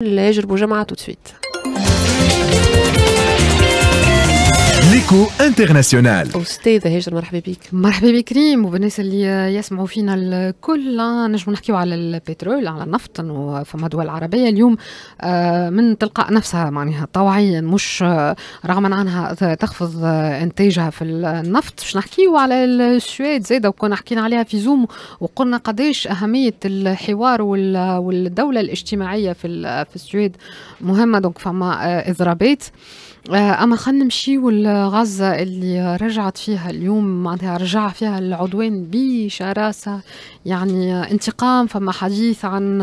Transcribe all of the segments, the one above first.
Les je le tout de suite. ليكو انترناسيونال استاذه هاجر مرحبا بك مرحبا بك كريم وبالناس اللي يسمعوا فينا الكل نجم نحكيو على البترول على النفط انه فما دول عربيه اليوم آه، من تلقاء نفسها معناها طوعيا مش آه، رغم عنها تخفض انتاجها في النفط باش نحكيو على السويد زاده وكنا حكينا عليها في زوم وقلنا قداش اهميه الحوار والدوله الاجتماعيه في في السويد مهمه دونك فما آه، اضرابات اما خلينا نمشيو غزة اللي رجعت فيها اليوم معناتها رجع فيها العدوان بشراسة يعني انتقام فما حديث عن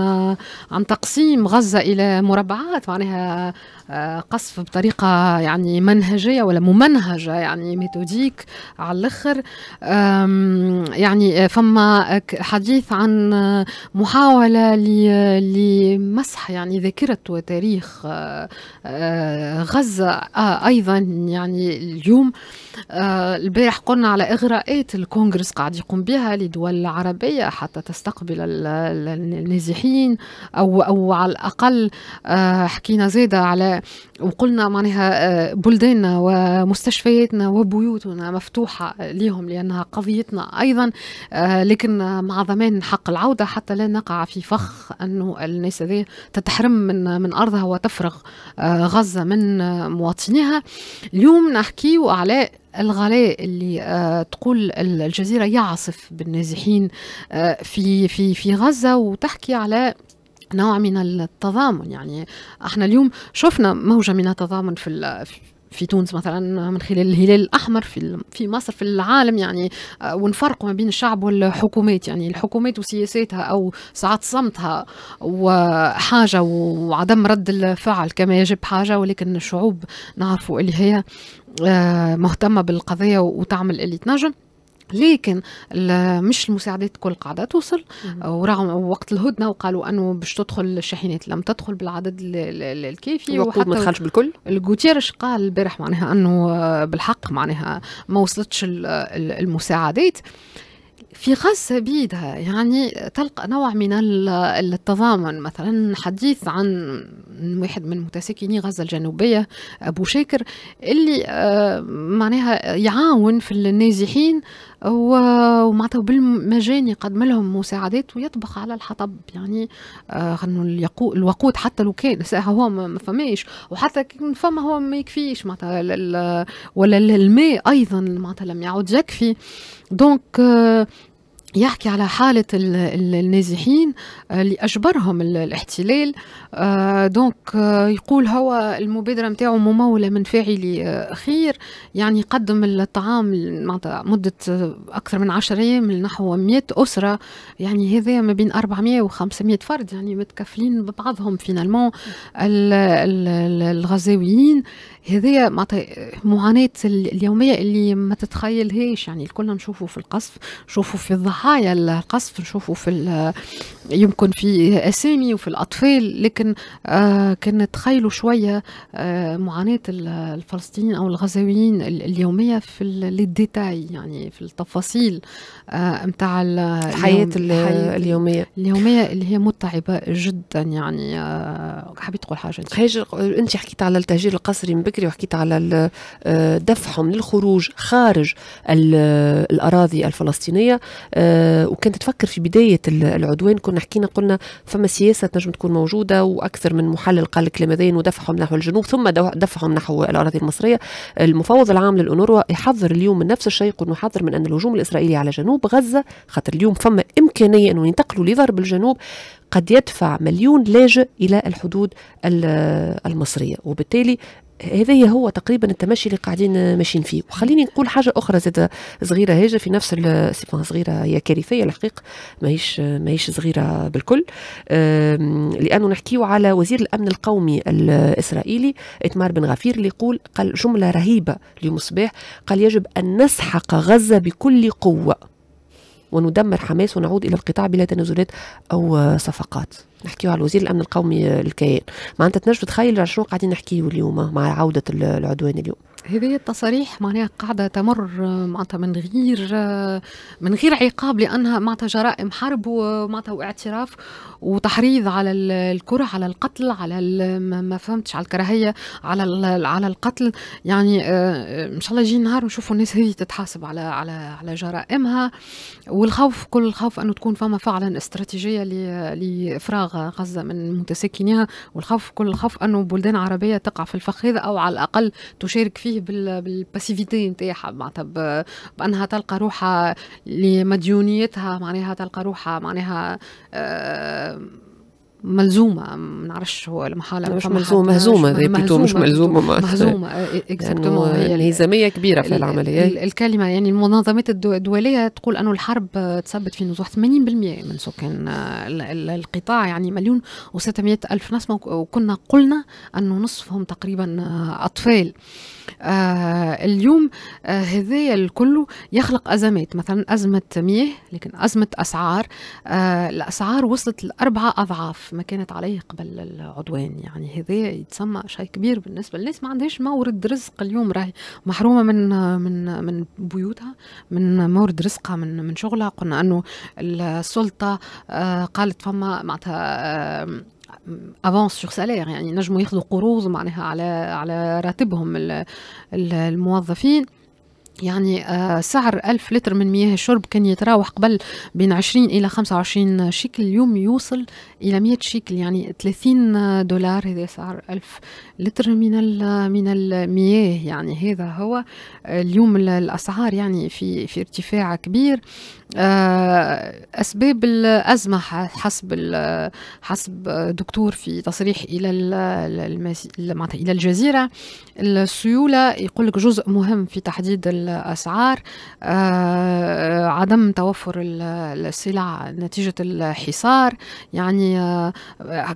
عن تقسيم غزة إلى مربعات معناها آه، قصف بطريقه يعني منهجيه ولا ممنهجه يعني ميثوديك على الاخر يعني آه، فما حديث عن محاوله لمسح يعني ذاكره وتاريخ آه، غزه ايضا يعني اليوم البارح قلنا على اغراءات الكونغرس قاعد يقوم بها لدول عربيه حتى تستقبل النازحين او او على الاقل حكينا زاده على وقلنا معناها آه، بلداننا ومستشفياتنا وبيوتنا مفتوحة لهم لأنها قضيتنا أيضا آه، لكن مع ضمان حق العودة حتى لا نقع في فخ أنه الناس هذه تتحرم من من أرضها وتفرغ آه، غزة من مواطنيها اليوم نحكي على الغلاء اللي آه تقول الجزيرة يعصف بالنازحين آه في في في غزة وتحكي على نوع من التضامن يعني احنا اليوم شفنا موجه من التضامن في في تونس مثلا من خلال الهلال الاحمر في في مصر في العالم يعني آه، ونفرقوا ما بين الشعب والحكومات يعني الحكومات وسياساتها او ساعات صمتها وحاجه وعدم رد الفعل كما يجب حاجه ولكن الشعوب نعرفوا اللي آه، هي مهتمه بالقضيه وتعمل اللي تنجم لكن مش المساعدات كل قاعده توصل آه، ورغم وقت الهدنه وقالوا انه باش تدخل الشاحنات لم تدخل بالعدد الكافي وحتى ما دخلش بالكل الجوتيرش قال البارح معناها انه آه، بالحق معناها ما وصلتش المساعدات في غزة بيدها يعني تلقى نوع من التضامن مثلا حديث عن واحد من متساكني غزه الجنوبيه ابو شاكر اللي آه، معناها يعاون في النازحين ومعناتها بالمجاني يقدم لهم مساعدات ويطبخ على الحطب يعني آه، الوقود حتى لو كان هو ما فماش وحتى كان فما هو ما يكفيش معناتها ولا الماء ايضا معناتها لم يعد يكفي دونك آه، يحكي على حالة النازحين آه، اللي أجبرهم الاحتلال دونك آه، آه، يقول هو المبادرة متاعه ممولة من فاعل خير يعني يقدم الطعام مدة أكثر من عشر أيام لنحو 100 أسرة يعني هذا ما بين 400 و 500 فرد يعني متكفلين ببعضهم فينالمون الغزاويين هذايا معناتها معاناة اليومية اللي ما تتخيلهاش يعني الكل نشوفه في القصف نشوفه في الضحايا ضحايا القصف نشوفوا في يمكن في اسامي وفي الاطفال لكن آه، كان نتخيلوا شويه آه، معاناه الفلسطينيين او الغزاويين اليوميه في الديتاي يعني في التفاصيل نتاع آه، الحياه اليوميه اليوميه اللي هي متعبه جدا يعني حبيت تقول حاجه انت انت حكيت على التهجير القسري من بكري وحكيت على دفعهم للخروج خارج الاراضي الفلسطينيه آه، وكانت تفكر في بدايه العدوان كنا حكينا قلنا فما سياسه تنجم تكون موجوده واكثر من محلل قال كلمتين ودفعهم نحو الجنوب ثم دفعهم نحو الاراضي المصريه المفوض العام للانوروا يحذر اليوم من نفس الشيء يقول نحذر من ان الهجوم الاسرائيلي على جنوب غزه خاطر اليوم فما امكانيه انه ينتقلوا لضرب الجنوب قد يدفع مليون لاجئ الى الحدود المصريه وبالتالي هذا هو تقريبا التمشي اللي قاعدين ماشيين فيه وخليني نقول حاجه اخرى زاد صغيره هاجه في نفس صغيره هي كارثيه الحقيقه ماهيش ماهيش صغيره بالكل لانه نحكيو على وزير الامن القومي الاسرائيلي اتمار بن غفير اللي يقول قال جمله رهيبه اليوم الصباح قال يجب ان نسحق غزه بكل قوه وندمر حماس ونعود الى القطاع بلا تنازلات او صفقات نحكيو على وزير الامن القومي آه، الكيان معناتها تنجم تخيل شنو قاعدين نحكيو اليوم آه، مع عوده العدوان اليوم هذه التصاريح معناها قاعدة تمر آه، معناتها من غير من غير عقاب لأنها معناتها جرائم حرب ومعناتها واعتراف وتحريض على الكرة على القتل على ما فهمتش على الكراهية على على القتل يعني إن شاء الله يجي نهار ونشوفوا الناس هذه تتحاسب على على على جرائمها والخوف كل الخوف أنه تكون فما فعلا استراتيجية لإفراغ غزة من متساكنيها والخوف كل الخوف أنه بلدان عربية تقع في الفخ هذا أو على الأقل تشارك فيه بالباسيفيتي نتاعها معناتها بأنها تلقى روحها لمديونيتها معناها تلقى روحها معناها آه ملزومه ما نعرفش هو المحاله مش ملزومه مهزومه زي مش ملزومه مهزومه اكزاكتومون يعني, يعني هزاميه كبيره في العمليه الكلمه يعني المنظمات الدوليه تقول انه الحرب تثبت في نزوح 80% من سكان القطاع يعني مليون و600 الف نسمه وكنا قلنا انه نصفهم تقريبا آه، اطفال آه اليوم آه هذايا الكل يخلق ازمات مثلا ازمه مياه لكن ازمه اسعار آه الاسعار وصلت لاربعه اضعاف ما كانت عليه قبل العدوان يعني هذا يتسمى شيء كبير بالنسبه للناس ما عندهاش مورد رزق اليوم راهي محرومه من من من بيوتها من مورد رزقها من من شغلها قلنا انه السلطه آه، قالت فما معناتها افونس سور سالير يعني نجموا ياخذوا قروض معناها على على راتبهم الموظفين يعني آه، سعر ألف لتر من مياه الشرب كان يتراوح قبل بين 20 إلى 25 شيكل اليوم يوصل إلى 100 شيكل يعني 30 دولار هذا سعر ألف لتر من من المياه يعني هذا هو اليوم الأسعار يعني في في ارتفاع كبير آه، أسباب الأزمة حسب حسب دكتور في تصريح إلى إلى الجزيرة السيولة يقول لك جزء مهم في تحديد الأسعار آه، عدم توفر السلع نتيجة الحصار يعني آه،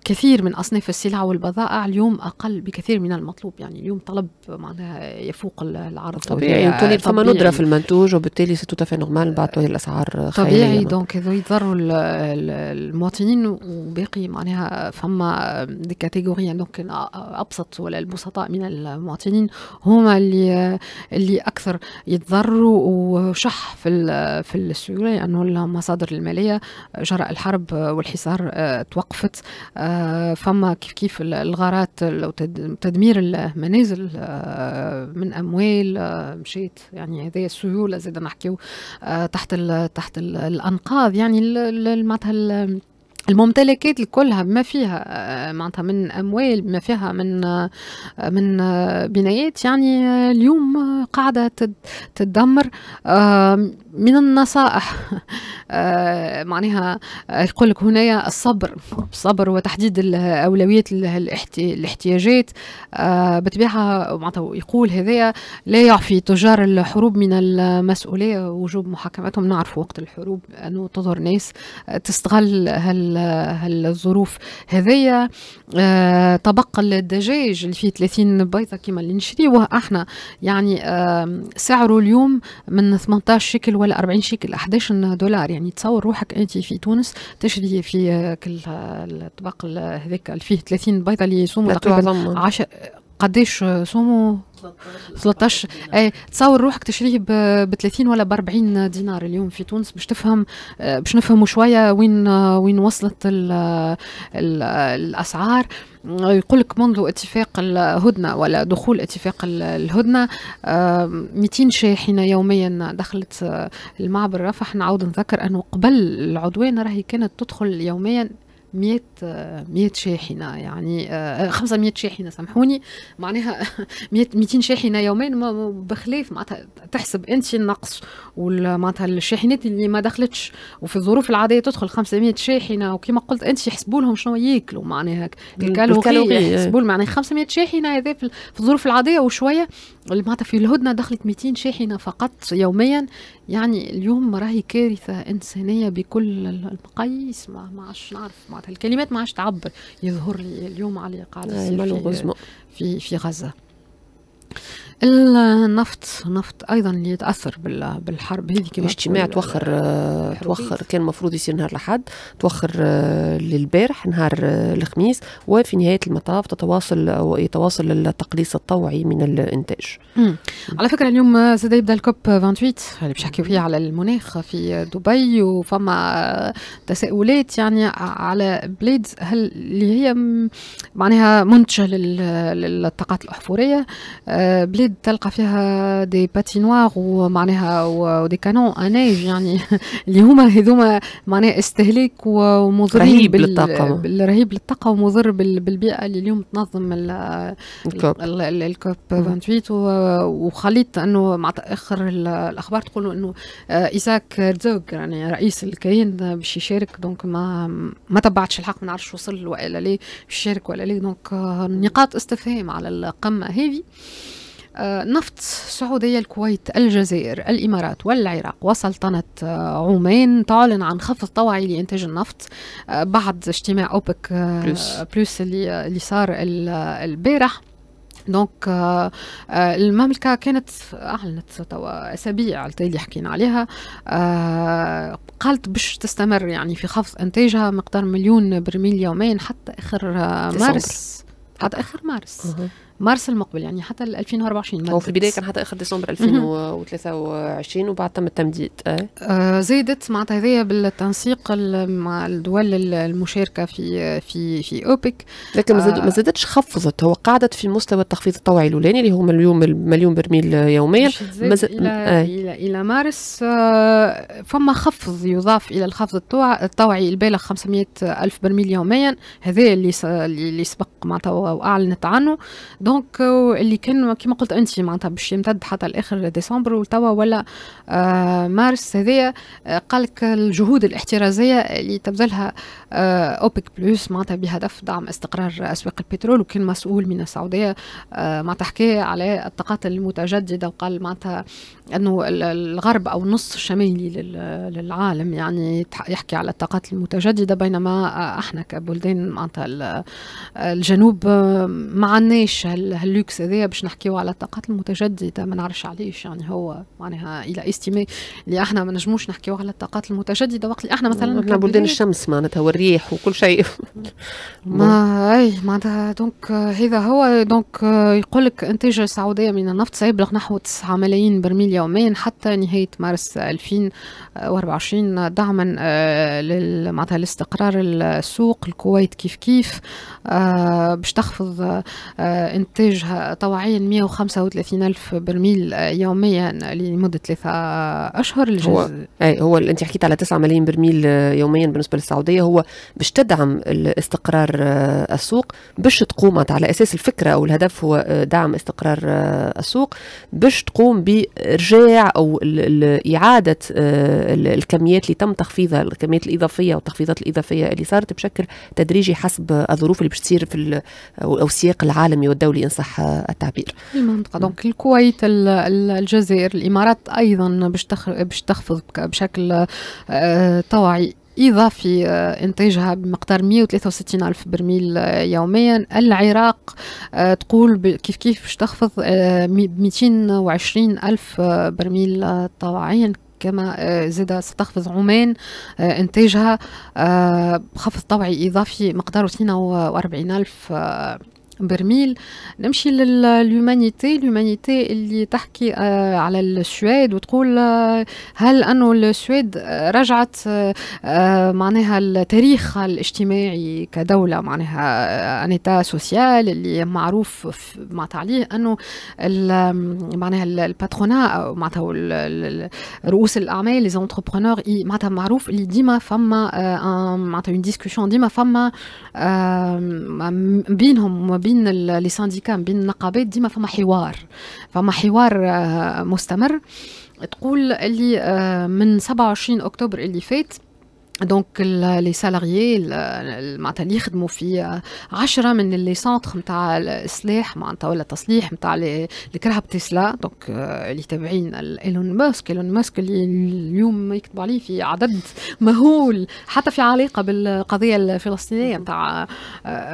كثير من أصناف السلع والبضائع اليوم أقل بكثير من المطلوب يعني اليوم طلب معناها يفوق العرض طبيعي طلب فما ندرة في المنتوج وبالتالي سي توتافي نورمال بعد الأسعار طبيعي يعني. دونك هذو يضروا المواطنين وباقي معناها فما دي كاتيجوري يعني دونك أبسط ولا البسطاء من المواطنين هما اللي اللي اكثر يتضروا وشح في في السيوله يعني لانه المصادر الماليه جراء الحرب والحصار آه، توقفت آه، فما كيف كيف الغارات وتدمير المنازل آه، من اموال مشيت يعني هذه السيوله زاد نحكيو تحت تحت الانقاض يعني معناتها الممتلكات كلها بما فيها آه، معناتها من اموال بما فيها من آه، من آه، بنايات يعني اليوم قاعده تدمر من النصائح آه، معناها آه، يقول لك هنا الصبر الصبر وتحديد الاولويات الاحتياجات آه، بطبيعة معناتها يقول هذايا لا يعفي تجار الحروب من المسؤولية وجوب محاكمتهم نعرف وقت الحروب أنه تظهر ناس تستغل هالظروف هذايا طبق الدجاج اللي فيه 30 بيضة كما اللي نشريوه احنا يعني سعره اليوم من 18 شيكل ولا 40 شيكل 11 دولار يعني يعني تصور روحك انت في تونس تشري في كل الطبق هذاك اللي فيه 30 بيضه اللي يصوموا تقريبا 10 قديش سومو آه، 13 اي تصور روحك تشريه ب 30 ولا ب 40 دينار اليوم في تونس باش تفهم آه، باش نفهموا شويه وين آه، وين وصلت الـ الـ الاسعار يقول لك منذ اتفاق الهدنه ولا دخول اتفاق الهدنه 200 شاحنه يوميا دخلت المعبر رفح نعاود نذكر انه قبل العدوان راهي كانت تدخل يوميا 100 100 شاحنه يعني 500 آه، شاحنه سامحوني معناها 100 200 شاحنه يومين بخلاف معناتها تحسب انت النقص معناتها الشاحنات اللي ما دخلتش وفي الظروف العاديه تدخل 500 شاحنه وكما قلت انت يحسبوا لهم شنو ياكلوا معناها الكالوري آه. يحسبوا معناها يعني 500 شاحنه هذا في الظروف العاديه وشويه معناتها في الهدنة دخلت 200 شاحنة فقط يوميا يعني اليوم راهي كارثة إنسانية بكل المقاييس ما, عادش نعرف معناتها الكلمات ما عادش تعبر يظهر لي اليوم على قاعد آه، في في غزة النفط نفط ايضا اللي يتاثر بالحرب هذه كما الاجتماع توخر آه، توخر كان المفروض يصير نهار الاحد توخر آه، للبارح نهار آه، الخميس وفي نهايه المطاف تتواصل او يتواصل التقليص الطوعي من الانتاج مم. على فكره اليوم زاد يبدا الكوب 28 اللي باش نحكيو فيه على المناخ في دبي وفما تساؤلات يعني على بلاد هل اللي هي معناها منتجه للطاقات الاحفوريه بلاد بلاد تلقى فيها دي باتينوار ومعناها ودي كانون انيج يعني اللي هما هذوما معناها استهلاك ومضر رهيب للطاقه رهيب للطاقه ومضر بالبيئه اللي اليوم تنظم الكوب الكوب 28 وخليت انه مع اخر الاخبار تقول انه آه، ايزاك هرزوغ يعني رئيس الكيان باش يشارك دونك ما ما تبعتش الحق ما نعرفش وصل ولا ليه باش يشارك ولا ليه دونك آه، نقاط استفهام على القمه هذه آه، نفط السعودية الكويت الجزائر الإمارات والعراق وسلطنة آه، عمان تعلن عن خفض طوعي لإنتاج النفط آه، بعد اجتماع أوبك بلس, بلس اللي, اللي صار البارح دونك آه المملكة كانت أعلنت توا أسابيع اللي حكينا عليها آه قالت باش تستمر يعني في خفض إنتاجها مقدار مليون برميل يوميا حتى آخر آه مارس حتى آخر مارس مارس المقبل يعني حتى 2024 هو في البدايه كان حتى اخر ديسمبر 2023 وبعد تم التمديد آه, آه، زادت معناتها هذايا بالتنسيق مع الدول المشاركه في في في اوبك لكن ما آه. زادتش خفضت هو قعدت في مستوى التخفيض الطوعي الاولاني اللي هو مليون مليون برميل يوميا إلى, آه. الى الى مارس آه فما خفض يضاف الى الخفض الطوعي البالغ 500 الف برميل يوميا هذا اللي اللي سبق معناتها واعلنت عنه دونك euh, اللي كان كيما قلت انت معناتها باش يمتد حتى لاخر ديسمبر وتوا ولا آه، مارس هذايا آه، قالك الجهود الاحترازيه اللي تبذلها آه، اوبك بلس معناتها بهدف دعم استقرار اسواق البترول وكان مسؤول من السعوديه معناتها حكى على الطاقات المتجدده وقال معناتها انه الغرب او النص الشمالي للعالم يعني يحكي على الطاقات المتجدده بينما احنا كبلدان معناتها الجنوب ما عندناش هاللوكس هذايا باش نحكيو على الطاقات المتجدده ما نعرفش علاش يعني هو معناها الى استيمي اللي احنا ما نجموش نحكيو على الطاقات المتجدده وقت اللي احنا مثلا احنا بلدان الشمس معناتها والريح وكل شيء ما اي معناتها دونك هذا هو دونك يقول لك انتاج السعوديه من النفط سيبلغ نحو 9 ملايين برميل يوميا حتى نهايه مارس 2024 دعما آه، معناتها لاستقرار السوق الكويت كيف كيف آه، باش تخفض إنتاجها طوعيا 135 ألف برميل يوميا لمدة ثلاثة أشهر الجزء هو أي هو أنت حكيت على 9 ملايين برميل يوميا بالنسبة للسعودية هو باش تدعم استقرار آه، السوق باش تقوم على أساس الفكرة أو الهدف هو آه، دعم استقرار آه، السوق باش تقوم بإرجاع أو إعادة الكميات اللي تم تخفيضها الكميات الإضافية والتخفيضات الإضافية اللي صارت بشكل تدريجي حسب الظروف اللي باش تصير في أو السياق العالمي والدولي الدولي إن صح التعبير المنطقة دونك الكويت الجزائر الإمارات أيضا باش تخفض بشكل آه، طوعي إضافي آه، إنتاجها بمقدار 163 ألف برميل آه، يوميا العراق تقول كيف كيف باش تخفض ب 220 ألف برميل طوعيا كما زاد ستخفض عمان إنتاجها خفض طوعي إضافي مقداره 42 ألف برميل نمشي للهومانيتي الهومانيتي اللي تحكي آه، على السويد وتقول آه، هل انه السويد آه، رجعت معناها التاريخ الاجتماعي كدوله معناها انيتا سوسيال اللي معروف مع عليه انه معناها الباترونا معناتها رؤوس الاعمال لي زونتربرونور معناتها معروف اللي ديما فما معناتها اون ديسكسيون ديما فما بينهم بين لي سانديكا بين النقابات ديما فما حوار فما حوار آه، مستمر تقول اللي آه، من 27 اكتوبر اللي فات دونك لي سالاريي معناتها اللي يخدموا في عشرة من لي سونتر نتاع الاصلاح معناتها ولا التصليح نتاع كرهب تسلا دونك اللي تابعين ايلون ماسك ايلون ماسك اللي اليوم يكتب عليه في عدد مهول حتى في علاقه بالقضيه الفلسطينيه نتاع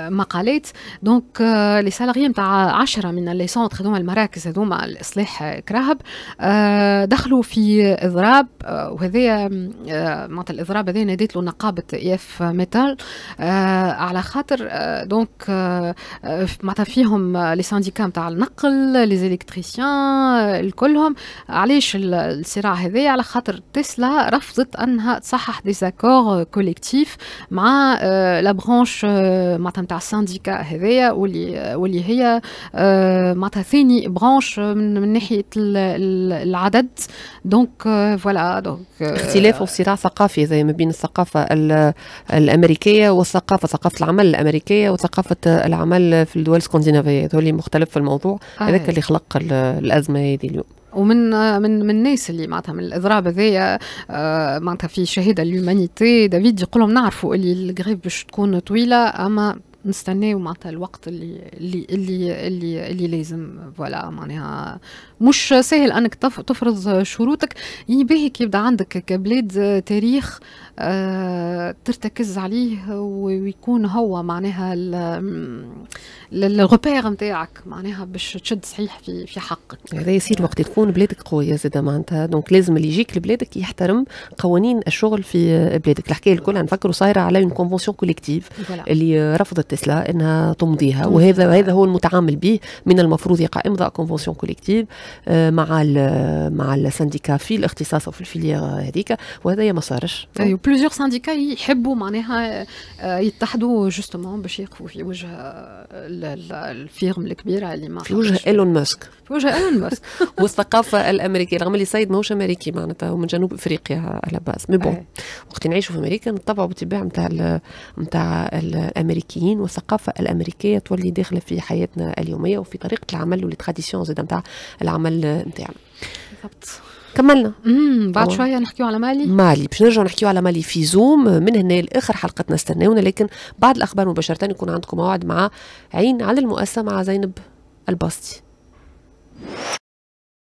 مقالات دونك لي سالاريي نتاع عشرة من لي سونتر هذوما المراكز هذوما الاصلاح كرهب دخلوا في اضراب وهذايا معناتها الاضراب هذايا ناديت له نقابه اف ميتال آه، على خاطر آه، دونك آه، معناتها فيهم لي سانديكا نتاع النقل لي زيليكتريسيان الكلهم علاش الصراع هذايا على خاطر تسلا رفضت انها تصحح دي زاكور كوليكتيف مع لا برونش معناتها نتاع السانديكا هذايا واللي واللي هي معناتها ثاني برونش من, من ناحيه العدد دونك فوالا دونك اختلاف وصراع ثقافي زي ما بين الثقافة الأمريكية والثقافة ثقافة العمل الأمريكية وثقافة العمل في الدول الاسكندنافية هذول اللي مختلف في الموضوع آه. هذاك اللي خلق الأزمة هذه اليوم ومن من من الناس اللي معناتها من الاضراب هذايا آه، معناتها في شهاده لليومانيتي دافيد يقول لهم نعرفوا اللي الغريب باش تكون طويله اما نستناو معناتها الوقت اللي اللي اللي اللي, اللي لازم فوالا معناها مش سهل انك تفرض شروطك يعني كي يبدا عندك كبلاد تاريخ آه، ترتكز عليه ويكون هو معناها الغوبير نتاعك معناها باش تشد صحيح في في حقك هذا يصير وقت تكون بلادك قويه زاده معناتها دونك لازم اللي يجيك لبلادك يحترم قوانين الشغل في بلادك الحكايه الكل نفكروا صايره على اون كونفونسيون كوليكتيف اللي رفضت تسلا انها تمضيها وهذا هذا هو المتعامل به من المفروض يقع امضاء كونفونسيون كوليكتيف آه، مع مع السنديكا في الاختصاص او في الفيليير هذيك وهذا ما صارش ايوه بلوزيور سانديكا يحبوا معناها آه، يتحدوا جوستومون باش يقفوا في وجه آه، الفيرم الكبيره اللي ما في وجه ايلون ماسك في وجه ايلون ماسك والثقافه الامريكيه رغم اللي سيد ماهوش امريكي معناتها هو من جنوب افريقيا على باس مي بون وقت نعيشوا في امريكا نتبعوا بالطباع نتاع نتاع الامريكيين والثقافه الامريكيه تولي داخله في حياتنا اليوميه وفي طريقه العمل والتراديسيون زاد نتاع العمل نتاعنا بالضبط كملنا امم بعد شويه نحكيو على مالي مالي باش نرجعوا نحكيو على مالي في زوم من هنا لاخر حلقتنا استناونا لكن بعد الاخبار مباشره يكون عندكم موعد مع عين على المؤسسه مع زينب الباستي